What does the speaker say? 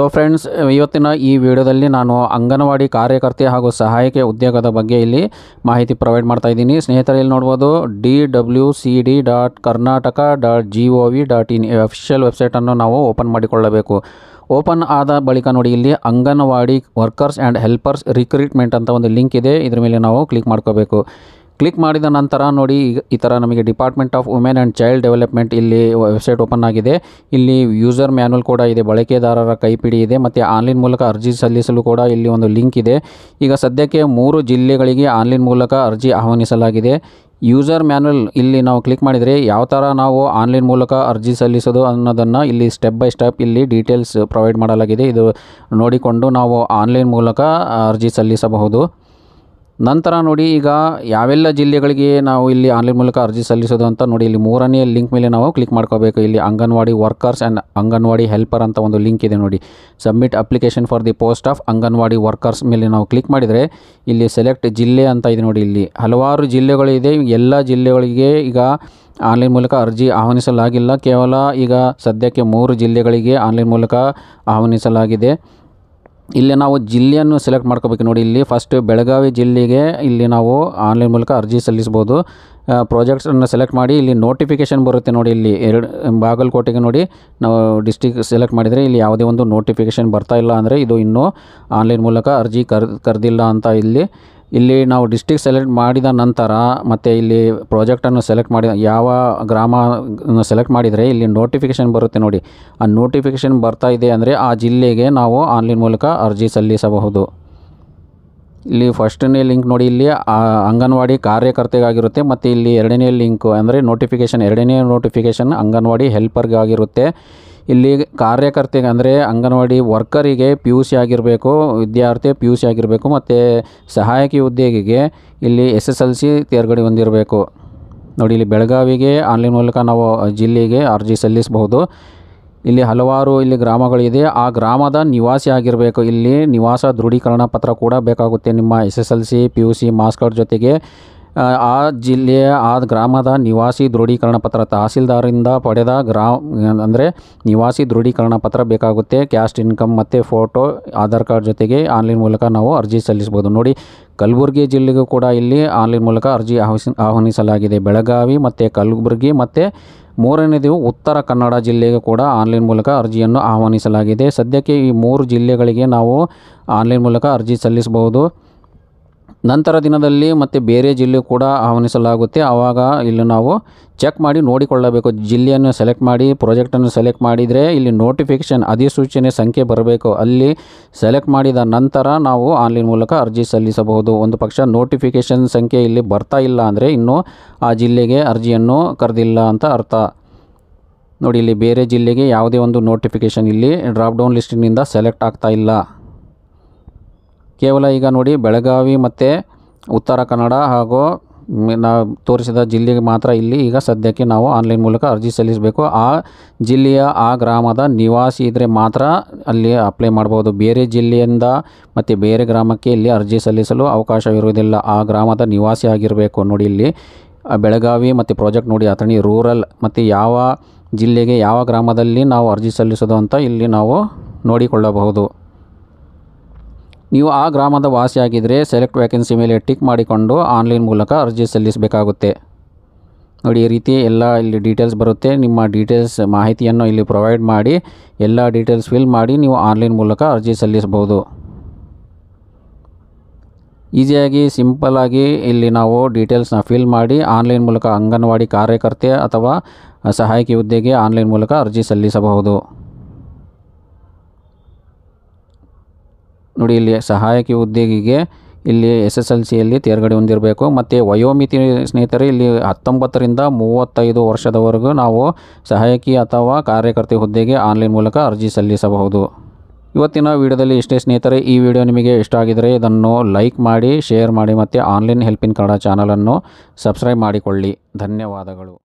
so friends ಇವತ್ತಿನ ಈ ವಿಡಿಯೋದಲ್ಲಿ ನಾನು ಅಂಗನವಾಡಿ ಕಾರ್ಯಕರ್ತೆ ಹಾಗೂ ಸಹಾಯಕ ಉದ್ಯೋಗದ ಬಗ್ಗೆ ಇಲ್ಲಿ ಮಾಹಿತಿ ಪ್ರೊವೈಡ್ ಮಾಡ್ತಾ ಇದ್ದೀನಿ ಸ್ನೇಹಿತರೆ ಇಲ್ಲಿ ನೋಡ್ಬೋದು D W C D dot Karnataka dot G O V dot in official ವೆಬ್ಸೈಟನ್ನು ನಾವು ಓಪನ್ ಮಾಡಿಕೊಳ್ಳಬೇಕು ಓಪನ್ ಆದ ಬಳಿಕ ನೋಡಿ ಇಲ್ಲಿ anganwadi workers and helpers recruitment ಅಂತ ಒಂದು ಲಿಂಕ್ ಇದೆ ಇದ್ರ ಮೇಲೆ ನಾವು ಕ್ಲಿಕ್ ಮಾಡ್ಕೋಬೇಕು ಕ್ಲಿಕ್ ಮಾಡಿದ ನಂತರ ನೋಡಿ ಈ ಥರ ನಮಗೆ department of women and child development ಇಲ್ಲಿ ವೆಬ್ಸೈಟ್ ಓಪನ್ ಆಗಿದೆ ಇಲ್ಲಿ ಯೂಸರ್ ಮ್ಯಾನ್ಯಲ್ ಕೂಡ ಇದೆ ಬಳಕೆದಾರರ ಕೈಪಿಡಿ ಇದೆ ಮತ್ತು ಆನ್ಲೈನ್ ಮೂಲಕ ಅರ್ಜಿ ಸಲ್ಲಿಸಲು ಕೂಡ ಇಲ್ಲಿ ಒಂದು ಲಿಂಕ್ ಇದೆ ಈಗ ಸದ್ಯಕ್ಕೆ ಮೂರು ಜಿಲ್ಲೆಗಳಿಗೆ ಆನ್ಲೈನ್ ಮೂಲಕ ಅರ್ಜಿ ಆಹ್ವಾನಿಸಲಾಗಿದೆ ಯೂಸರ್ ಮ್ಯಾನ್ಯಲ್ ಇಲ್ಲಿ ನಾವು ಕ್ಲಿಕ್ ಮಾಡಿದರೆ ಯಾವ ಥರ ನಾವು ಆನ್ಲೈನ್ ಮೂಲಕ ಅರ್ಜಿ ಸಲ್ಲಿಸೋದು ಅನ್ನೋದನ್ನು ಇಲ್ಲಿ ಸ್ಟೆಪ್ ಬೈ ಸ್ಟೆಪ್ ಇಲ್ಲಿ ಡೀಟೇಲ್ಸ್ ಪ್ರೊವೈಡ್ ಮಾಡಲಾಗಿದೆ ಇದು ನೋಡಿಕೊಂಡು ನಾವು ಆನ್ಲೈನ್ ಮೂಲಕ ಅರ್ಜಿ ಸಲ್ಲಿಸಬಹುದು ನಂತರ ನೋಡಿ ಈಗ ಯಾವೆಲ್ಲ ಜಿಲ್ಲೆಗಳಿಗೆ ನಾವು ಇಲ್ಲಿ ಆನ್ಲೈನ್ ಮೂಲಕ ಅರ್ಜಿ ಸಲ್ಲಿಸೋದು ಅಂತ ನೋಡಿ ಇಲ್ಲಿ ಮೂರನೇ ಲಿಂಕ್ ಮೇಲೆ ನಾವು ಕ್ಲಿಕ್ ಮಾಡ್ಕೋಬೇಕು ಇಲ್ಲಿ anganwadi workers and anganwadi helper ಅಂತ ಒಂದು ಲಿಂಕ್ ಇದೆ ನೋಡಿ submit application for the post of anganwadi workers ಮೇಲೆ ನಾವು ಕ್ಲಿಕ್ ಮಾಡಿದರೆ ಇಲ್ಲಿ ಸೆಲೆಕ್ಟ್ ಜಿಲ್ಲೆ ಅಂತ ಇದೆ ನೋಡಿ ಇಲ್ಲಿ ಹಲವಾರು ಜಿಲ್ಲೆಗಳಿದೆ ಎಲ್ಲ ಜಿಲ್ಲೆಗಳಿಗೆ ಈಗ ಆನ್ಲೈನ್ ಮೂಲಕ ಅರ್ಜಿ ಆಹ್ವಾನಿಸಲಾಗಿಲ್ಲ ಕೇವಲ ಈಗ ಸದ್ಯಕ್ಕೆ ಮೂರು ಜಿಲ್ಲೆಗಳಿಗೆ ಆನ್ಲೈನ್ ಮೂಲಕ ಆಹ್ವಾನಿಸಲಾಗಿದೆ ಇಲ್ಲಿ ನಾವು ಜಿಲ್ಲೆಯನ್ನು ಸೆಲೆಕ್ಟ್ ಮಾಡ್ಕೋಬೇಕು ನೋಡಿ ಇಲ್ಲಿ ಫಸ್ಟ್ ಬೆಳಗಾವಿ ಜಿಲ್ಲೆಗೆ ಇಲ್ಲಿ ನಾವು ಆನ್ಲೈನ್ ಮೂಲಕ ಅರ್ಜಿ ಸಲ್ಲಿಸ್ಬೋದು ಪ್ರಾಜೆಕ್ಟ್ಸನ್ನು ಸೆಲೆಕ್ಟ್ ಮಾಡಿ ಇಲ್ಲಿ ನೋಟಿಫಿಕೇಷನ್ ಬರುತ್ತೆ ನೋಡಿ ಇಲ್ಲಿ ಎರಡು ಬಾಗಲಕೋಟೆಗೆ ನೋಡಿ ನಾವು ಡಿಸ್ಟಿಕ್ ಸೆಲೆಕ್ಟ್ ಮಾಡಿದರೆ ಇಲ್ಲಿ ಯಾವುದೇ ಒಂದು ನೋಟಿಫಿಕೇಷನ್ ಬರ್ತಾ ಇಲ್ಲ ಅಂದರೆ ಇದು ಇನ್ನೂ ಆನ್ಲೈನ್ ಮೂಲಕ ಅರ್ಜಿ ಕರ್ ಕರೆದಿಲ್ಲ ಅಂತ ಇಲ್ಲಿ ಇಲ್ಲಿ ನಾವು ಡಿಸ್ಟಿಕ್ ಸೆಲೆಕ್ಟ್ ಮಾಡಿದ ನಂತರ ಮತ್ತು ಇಲ್ಲಿ ಪ್ರಾಜೆಕ್ಟನ್ನು ಸೆಲೆಕ್ಟ್ ಮಾಡಿದ ಯಾವ ಗ್ರಾಮ ಸೆಲೆಕ್ಟ್ ಮಾಡಿದರೆ ಇಲ್ಲಿ ನೋಟಿಫಿಕೇಷನ್ ಬರುತ್ತೆ ನೋಡಿ ಆ ನೋಟಿಫಿಕೇಷನ್ ಬರ್ತಾ ಇದೆ ಅಂದರೆ ಆ ಜಿಲ್ಲೆಗೆ ನಾವು ಆನ್ಲೈನ್ ಮೂಲಕ ಅರ್ಜಿ ಸಲ್ಲಿಸಬಹುದು ಇಲ್ಲಿ ಫಸ್ಟನೇ ಲಿಂಕ್ ನೋಡಿ ಇಲ್ಲಿ ಅಂಗನವಾಡಿ ಕಾರ್ಯಕರ್ತೆಗಾಗಿರುತ್ತೆ ಮತ್ತು ಇಲ್ಲಿ ಎರಡನೇ ಲಿಂಕು ಅಂದರೆ ನೋಟಿಫಿಕೇಷನ್ ಎರಡನೇ ನೋಟಿಫಿಕೇಷನ್ ಅಂಗನವಾಡಿ ಹೆಲ್ಪರ್ಗಾಗಿರುತ್ತೆ ಇಲ್ಲಿ ಕಾರ್ಯಕರ್ತೆಗೆ ಅಂದರೆ ಅಂಗನವಾಡಿ ವರ್ಕರಿಗೆ ಪಿ ಯು ಸಿ ಆಗಿರಬೇಕು ವಿದ್ಯಾರ್ಥಿ ಪಿ ಯು ಸಿ ಆಗಿರಬೇಕು ಮತ್ತು ಸಹಾಯಕಿ ಉದ್ಯೋಗಿಗೆ ಇಲ್ಲಿ ಎಸ್ ಎಸ್ ಎಲ್ ಸಿ ತೇರ್ಗಡೆ ಹೊಂದಿರಬೇಕು ನೋಡಿ ಇಲ್ಲಿ ಬೆಳಗಾವಿಗೆ ಆನ್ಲೈನ್ ಮೂಲಕ ನಾವು ಜಿಲ್ಲೆಗೆ ಅರ್ಜಿ ಸಲ್ಲಿಸಬಹುದು ಇಲ್ಲಿ ಹಲವಾರು ಇಲ್ಲಿ ಗ್ರಾಮಗಳಿದೆ ಆ ಗ್ರಾಮದ ನಿವಾಸಿ ಆಗಿರಬೇಕು ಇಲ್ಲಿ ನಿವಾಸ ದೃಢೀಕರಣ ಪತ್ರ ಕೂಡ ಬೇಕಾಗುತ್ತೆ ನಿಮ್ಮ S S L C P U C marks card ಜೊತೆಗೆ ಆ ಜಿಲ್ಲೆಯ ಆ ಗ್ರಾಮದ ನಿವಾಸಿ ದೃಢೀಕರಣ ಪತ್ರ ತಹಸೀಲ್ದಾರಿಂದ ಪಡೆದ ಗ್ರಾ ಅಂದರೆ ನಿವಾಸಿ ದೃಢೀಕರಣ ಪತ್ರ ಬೇಕಾಗುತ್ತೆ ಕ್ಯಾಸ್ಟ್ ಇನ್ಕಮ್ ಮತ್ತು ಫೋಟೋ ಆಧಾರ್ ಕಾರ್ಡ್ ಜೊತೆಗೆ ಆನ್ಲೈನ್ ಮೂಲಕ ನಾವು ಅರ್ಜಿ ಸಲ್ಲಿಸ್ಬೋದು ನೋಡಿ ಕಲಬುರಗಿ ಜಿಲ್ಲೆಗೂ ಕೂಡ ಇಲ್ಲಿ ಆನ್ಲೈನ್ ಮೂಲಕ ಅರ್ಜಿ ಆಹ್ವಾನಿಸ ಆಹ್ವಾನಿಸಲಾಗಿದೆ ಬೆಳಗಾವಿ ಮತ್ತು ಕಲಬುರಗಿ ಮತ್ತು ಮೂರನೇದು ಉತ್ತರ ಕನ್ನಡ ಜಿಲ್ಲೆಗೆ ಕೂಡ ಆನ್ಲೈನ್ ಮೂಲಕ ಅರ್ಜಿಯನ್ನು ಆಹ್ವಾನಿಸಲಾಗಿದೆ ಸದ್ಯಕ್ಕೆ ಈ ಮೂರು ಜಿಲ್ಲೆಗಳಿಗೆ ನಾವು ಆನ್ಲೈನ್ ಮೂಲಕ ಅರ್ಜಿ ಸಲ್ಲಿಸಬಹುದು ನಂತರ ದಿನದಲ್ಲಿ ಮತ್ತು ಬೇರೆ ಜಿಲ್ಲೆ ಕೂಡ ಆಹ್ವಾನಿಸಲಾಗುತ್ತೆ ಆವಾಗ ಇಲ್ಲಿ ನಾವು ಚೆಕ್ ಮಾಡಿ ನೋಡಿಕೊಳ್ಳಬೇಕು ಜಿಲ್ಲೆಯನ್ನು ಸೆಲೆಕ್ಟ್ ಮಾಡಿ ಪ್ರಾಜೆಕ್ಟನ್ನು ಸೆಲೆಕ್ಟ್ ಮಾಡಿದರೆ ಇಲ್ಲಿ ನೋಟಿಫಿಕೇಷನ್ ಅಧಿಸೂಚನೆ ಸಂಖ್ಯೆ ಬರಬೇಕು ಅಲ್ಲಿ ಸೆಲೆಕ್ಟ್ ಮಾಡಿದ ನಂತರ ನಾವು ಆನ್ಲೈನ್ ಮೂಲಕ ಅರ್ಜಿ ಸಲ್ಲಿಸಬಹುದು ಒಂದು ಪಕ್ಷ ನೋಟಿಫಿಕೇಷನ್ ಸಂಖ್ಯೆ ಇಲ್ಲಿ ಬರ್ತಾ ಇಲ್ಲ ಅಂದರೆ ಇನ್ನೂ ಆ ಜಿಲ್ಲೆಗೆ ಅರ್ಜಿಯನ್ನು ಕರೆದಿಲ್ಲ ಅಂತ ಅರ್ಥ ನೋಡಿ ಇಲ್ಲಿ ಬೇರೆ ಜಿಲ್ಲೆಗೆ ಯಾವುದೇ ಒಂದು ನೋಟಿಫಿಕೇಷನ್ ಇಲ್ಲಿ ಡ್ರಾಪ್ ಡೌನ್ ಲಿಸ್ಟಿನಿಂದ ಸೆಲೆಕ್ಟ್ ಆಗ್ತಾ ಇಲ್ಲ ಕೇವಲ ಈಗ ನೋಡಿ ಬೆಳಗಾವಿ ಮತ್ತು ಉತ್ತರ ಕನ್ನಡ ಹಾಗೂ ನಾವು ತೋರಿಸಿದ ಜಿಲ್ಲೆಗೆ ಮಾತ್ರ ಇಲ್ಲಿ ಈಗ ಸದ್ಯಕ್ಕೆ ನಾವು ಆನ್ಲೈನ್ ಮೂಲಕ ಅರ್ಜಿ ಸಲ್ಲಿಸಬೇಕು ಆ ಜಿಲ್ಲೆಯ ಆ ಗ್ರಾಮದ ನಿವಾಸಿ ಇದ್ದರೆ ಮಾತ್ರ ಅಲ್ಲಿ ಅಪ್ಲೈ ಮಾಡ್ಬೋದು ಬೇರೆ ಜಿಲ್ಲೆಯಿಂದ ಮತ್ತು ಬೇರೆ ಗ್ರಾಮಕ್ಕೆ ಇಲ್ಲಿ ಅರ್ಜಿ ಸಲ್ಲಿಸಲು ಅವಕಾಶವಿರುವುದಿಲ್ಲ ಆ ಗ್ರಾಮದ ನಿವಾಸಿ ಆಗಿರಬೇಕು ನೋಡಿ ಇಲ್ಲಿ ಬೆಳಗಾವಿ ಮತ್ತು ಪ್ರಾಜೆಕ್ಟ್ ನೋಡಿ ಅಥಣಿ ರೂರಲ್ ಮತ್ತು ಯಾವ ಜಿಲ್ಲೆಗೆ ಯಾವ ಗ್ರಾಮದಲ್ಲಿ ನಾವು ಅರ್ಜಿ ಸಲ್ಲಿಸೋದು ಅಂತ ಇಲ್ಲಿ ನಾವು ನೋಡಿಕೊಳ್ಳಬಹುದು ನೀವು ಆ ಗ್ರಾಮದ ವಾಸಿಯಾಗಿದ್ದರೆ ಸೆಲೆಕ್ಟ್ ವ್ಯಾಕೆನ್ಸಿ ಮೇಲೆ ಟಿಕ್ ಮಾಡಿಕೊಂಡು ಆನ್ಲೈನ್ ಮೂಲಕ ಅರ್ಜಿ ಸಲ್ಲಿಸಬೇಕಾಗುತ್ತೆ ನೋಡಿ ಈ ರೀತಿ ಎಲ್ಲ ಇಲ್ಲಿ ಡೀಟೇಲ್ಸ್ ಬರುತ್ತೆ ನಿಮ್ಮ ಡೀಟೇಲ್ಸ್ ಮಾಹಿತಿಯನ್ನು ಇಲ್ಲಿ ಪ್ರೊವೈಡ್ ಮಾಡಿ ಎಲ್ಲ ಡೀಟೇಲ್ಸ್ ಫಿಲ್ ಮಾಡಿ ನೀವು ಆನ್ಲೈನ್ ಮೂಲಕ ಅರ್ಜಿ ಸಲ್ಲಿಸಬಹುದು ಈಸಿಯಾಗಿ ಸಿಂಪಲ್ಲಾಗಿ ಇಲ್ಲಿ ನಾವು ಡೀಟೇಲ್ಸ್ನ ಫಿಲ್ ಮಾಡಿ ಆನ್ಲೈನ್ ಮೂಲಕ ಅಂಗನವಾಡಿ ಕಾರ್ಯಕರ್ತೆ ಅಥವಾ ಸಹಾಯಕಿ ಹುದ್ದೆಗೆ ಆನ್ಲೈನ್ ಮೂಲಕ ಅರ್ಜಿ ಸಲ್ಲಿಸಬಹುದು ನೋಡಿ ಇಲ್ಲಿ ಸಹಾಯಕಿ ಹುದ್ದೆಗೆ ಇಲ್ಲಿ ಎಸ್ ಎಸ್ ಎಲ್ ಸಿಯಲ್ಲಿ ತೇರ್ಗಡೆ ಹೊಂದಿರಬೇಕು ಮತ್ತು ವಯೋಮಿತಿ ಸ್ನೇಹಿತರೆ ಇಲ್ಲಿ ಹತ್ತೊಂಬತ್ತರಿಂದ ಮೂವತ್ತೈದು ವರ್ಷದವರೆಗೂ ನಾವು ಸಹಾಯಕಿ ಅಥವಾ ಕಾರ್ಯಕರ್ತೆ ಹುದ್ದೆಗೆ ಆನ್ಲೈನ್ ಮೂಲಕ ಅರ್ಜಿ ಸಲ್ಲಿಸಬಹುದು ಇವತ್ತಿನ ವಿಡಿಯೋದಲ್ಲಿ ಇಷ್ಟೇ ಸ್ನೇಹಿತರೆ ಈ ವಿಡಿಯೋ ನಿಮಗೆ ಇಷ್ಟ ಆಗಿದರೆ ಇದನ್ನು ಲೈಕ್ ಮಾಡಿ ಶೇರ್ ಮಾಡಿ ಮತ್ತು ಆನ್ಲೈನ್ ಹೆಲ್ಪಿನ ಕನ್ನಡ ಚಾನಲನ್ನು ಸಬ್ಸ್ಕ್ರೈಬ್ ಮಾಡಿಕೊಳ್ಳಿ ಧನ್ಯವಾದಗಳು